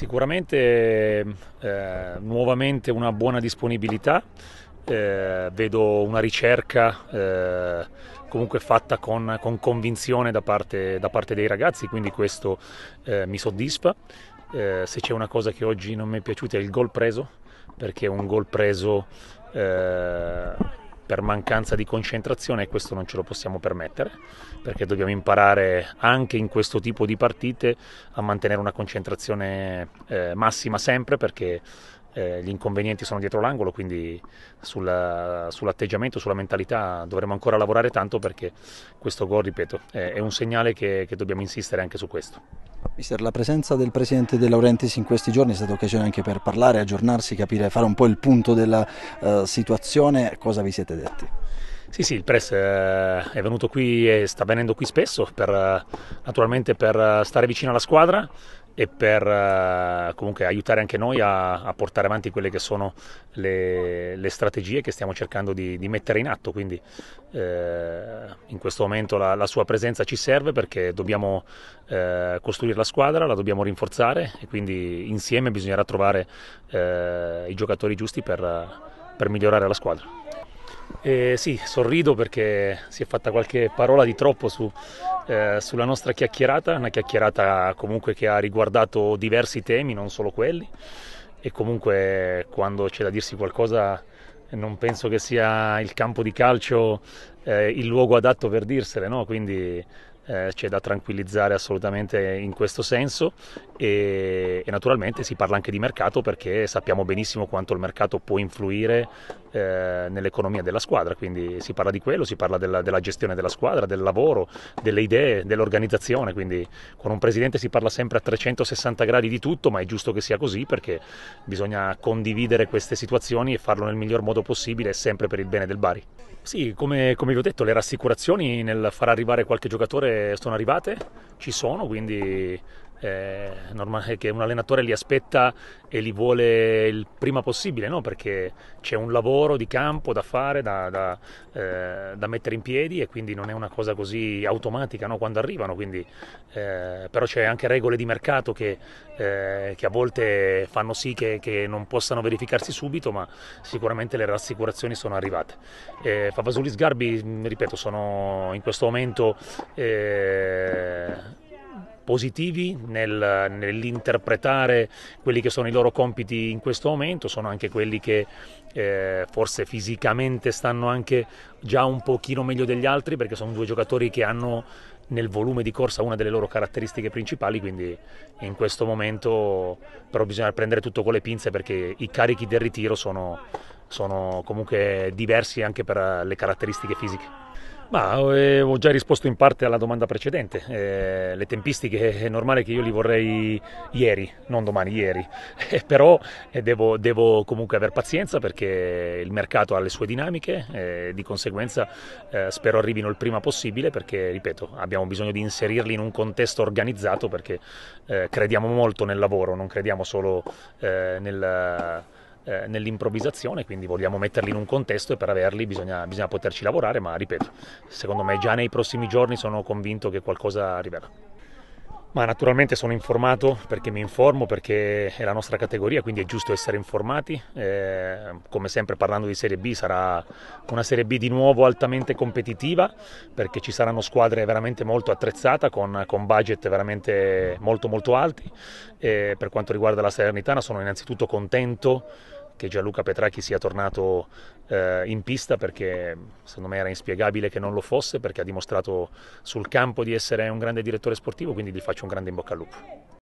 Sicuramente eh, nuovamente una buona disponibilità, eh, vedo una ricerca eh, comunque fatta con, con convinzione da parte, da parte, dei ragazzi, quindi questo eh, mi soddisfa. Eh, se c'è una cosa che oggi non mi è piaciuta è il gol preso, perché un gol preso eh, per mancanza di concentrazione e questo non ce lo possiamo permettere perché dobbiamo imparare anche in questo tipo di partite a mantenere una concentrazione eh, massima sempre perché eh, gli inconvenienti sono dietro l'angolo, quindi sulla, sull'atteggiamento, sulla mentalità dovremo ancora lavorare tanto perché questo gol, ripeto, è, è un segnale che, che dobbiamo insistere anche su questo. Mister, la presenza del Presidente De Laurentiis in questi giorni è stata occasione anche per parlare, aggiornarsi, capire, fare un po' il punto della uh, situazione. Cosa vi siete detti? Sì, sì, il Press eh, è venuto qui e sta venendo qui spesso, per, eh, naturalmente per stare vicino alla squadra e per eh, comunque aiutare anche noi a, a, portare avanti quelle che sono le, le strategie che stiamo cercando di, di mettere in atto. Quindi eh, in questo momento la, la, sua presenza ci serve perché dobbiamo eh, costruire la squadra, la dobbiamo rinforzare e quindi insieme bisognerà trovare eh, i giocatori giusti per, per migliorare la squadra. Eh, sì, sorrido perché si è fatta qualche parola di troppo su, eh, sulla nostra chiacchierata, una chiacchierata comunque che ha riguardato diversi temi, non solo quelli, e comunque quando c'è da dirsi qualcosa non penso che sia il campo di calcio eh, il luogo adatto per dirsele, no? quindi eh, c'è da tranquillizzare assolutamente in questo senso e, e, naturalmente si parla anche di mercato perché sappiamo benissimo quanto il mercato può influire eh, nell'economia della squadra, quindi si parla di quello, si parla della, della gestione della squadra, del lavoro, delle idee, dell'organizzazione, quindi con un presidente si parla sempre a 360 gradi di tutto, ma è giusto che sia così perché bisogna condividere queste situazioni e farlo nel miglior modo possibile, sempre per il bene del Bari. Sì, come, come vi ho detto, le rassicurazioni nel far arrivare qualche giocatore sono arrivate, ci sono, quindi eh, normale, che un allenatore li aspetta e li vuole il prima possibile, no? perché c'è un lavoro di campo da fare, da, da, eh, da, mettere in piedi e quindi non è una cosa così automatica no? quando arrivano, quindi, eh, però c'è anche regole di mercato che, eh, che a volte fanno sì che, che, non possano verificarsi subito, ma sicuramente le rassicurazioni sono arrivate. Eh, Favasoli Sgarbi, ripeto, sono in questo momento eh, positivi nel, nell'interpretare quelli che sono i loro compiti in questo momento, sono anche quelli che eh, forse fisicamente stanno anche già un pochino meglio degli altri perché sono due giocatori che hanno nel volume di corsa una delle loro caratteristiche principali, quindi in questo momento però bisogna prendere tutto con le pinze perché i carichi del ritiro sono, sono comunque diversi anche per le caratteristiche fisiche. Ma eh, ho già risposto in parte alla domanda precedente, eh, le tempistiche è normale che io li vorrei ieri, non domani, ieri, eh, però eh, devo, devo, comunque aver pazienza perché il mercato ha le sue dinamiche, e eh, di conseguenza eh, spero arrivino il prima possibile perché, ripeto, abbiamo bisogno di inserirli in un contesto organizzato perché crediamo molto nel lavoro, non crediamo solo nel eh, nell'improvvisazione, quindi vogliamo metterli in un contesto e per averli bisogna, bisogna poterci lavorare, ma ripeto, secondo me già nei prossimi giorni sono convinto che qualcosa arriverà. Ma naturalmente sono informato perché mi informo, perché è la nostra categoria, quindi è giusto essere informati. Eh, come sempre parlando di Serie B sarà una Serie B di nuovo altamente competitiva perché ci saranno squadre veramente molto attrezzate con, con budget veramente molto molto alti. Eh, per quanto riguarda la Salernitana sono innanzitutto contento che Gianluca Petracchi sia tornato eh, in pista perché secondo me era inspiegabile che non lo fosse perché ha dimostrato sul campo di essere un grande direttore sportivo, quindi gli faccio un grande in bocca al lupo.